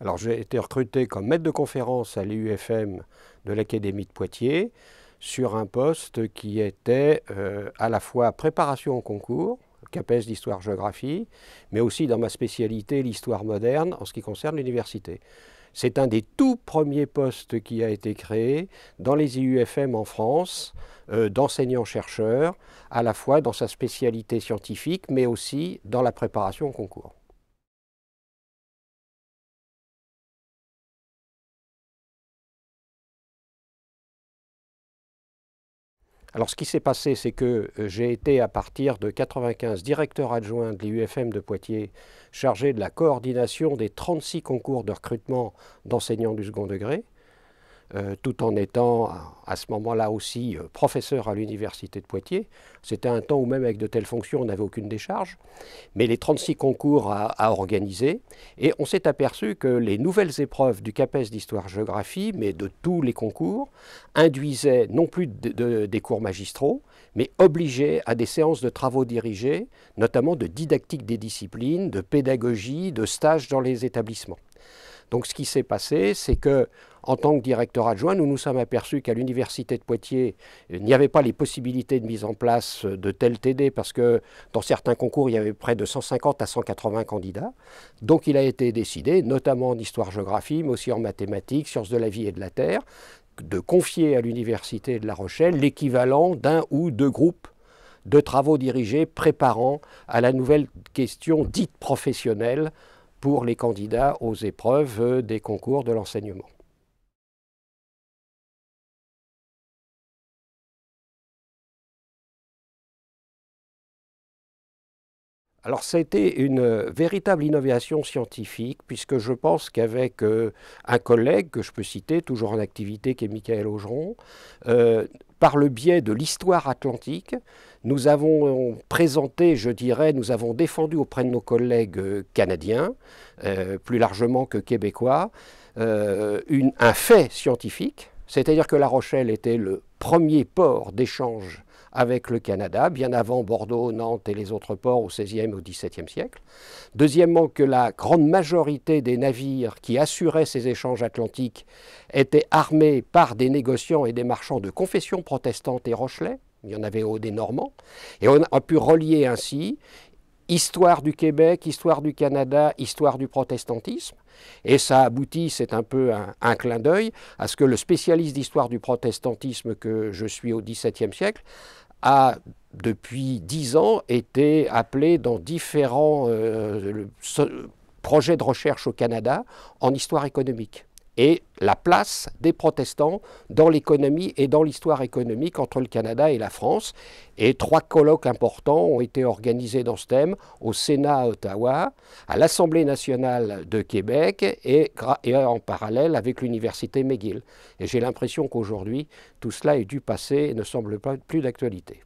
Alors j'ai été recruté comme maître de conférence à l'IUFM de l'Académie de Poitiers sur un poste qui était euh, à la fois préparation au concours, CAPES d'histoire-géographie, mais aussi dans ma spécialité l'histoire moderne en ce qui concerne l'université. C'est un des tout premiers postes qui a été créé dans les IUFM en France, euh, d'enseignants-chercheurs, à la fois dans sa spécialité scientifique, mais aussi dans la préparation au concours. Alors ce qui s'est passé, c'est que euh, j'ai été à partir de 95 directeur adjoint de l'IUFM de Poitiers, chargé de la coordination des 36 concours de recrutement d'enseignants du second degré. Euh, tout en étant à ce moment-là aussi euh, professeur à l'université de Poitiers. C'était un temps où même avec de telles fonctions, on n'avait aucune décharge. Mais les 36 concours à, organiser, et on s'est aperçu que les nouvelles épreuves du CAPES d'histoire-géographie, mais de tous les concours, induisaient non plus des cours magistraux, mais obligeaient à des séances de travaux dirigés, notamment de didactique des disciplines, de pédagogie, de stages dans les établissements. Donc ce qui s'est passé, c'est que en tant que directeur adjoint, nous nous sommes aperçus qu'à l'université de Poitiers, il euh, n'y avait pas les possibilités de mise en place euh, de tels TD parce que dans certains concours, il y avait près de 150 à 180 candidats. Donc il a été décidé, notamment en histoire-géographie, mais aussi en mathématiques, sciences de la vie et de la terre, de confier à l'université de La Rochelle l'équivalent d'un ou deux groupes de travaux dirigés préparant à la nouvelle question dite professionnelle pour les candidats aux épreuves euh, des concours de l'enseignement. Alors ça a été une euh, véritable innovation scientifique, puisque je pense qu'avec euh, un collègue que je peux citer, toujours en activité, qui est Michael Augeron, euh, par le biais de l'histoire atlantique, nous avons présenté, je dirais, nous avons défendu auprès de nos collègues canadiens, plus largement que québécois, un fait scientifique, c'est-à-dire que La Rochelle était le premier port d'échange avec le Canada, bien avant Bordeaux, Nantes et les autres ports au XVIe au XVIIe siècle. Deuxièmement, que la grande majorité des navires qui assuraient ces échanges atlantiques étaient armés par des négociants et des marchands de confession protestante et rochelais. Il y en avait des Normands. Et on a pu relier ainsi histoire du Québec, histoire du Canada, histoire du protestantisme. Et ça aboutit, c'est un peu un, un clin d'œil, à ce que le spécialiste d'histoire du protestantisme que je suis au XVIIe siècle a depuis dix ans été appelé dans différents euh, projets de recherche au Canada en histoire économique et la place des protestants dans l'économie et dans l'histoire économique entre le Canada et la France. Et trois colloques importants ont été organisés dans ce thème au Sénat à Ottawa, à l'Assemblée nationale de Québec et, en parallèle avec l'Université McGill. Et j'ai l'impression qu'aujourd'hui, tout cela est du passé et ne semble pas plus d'actualité.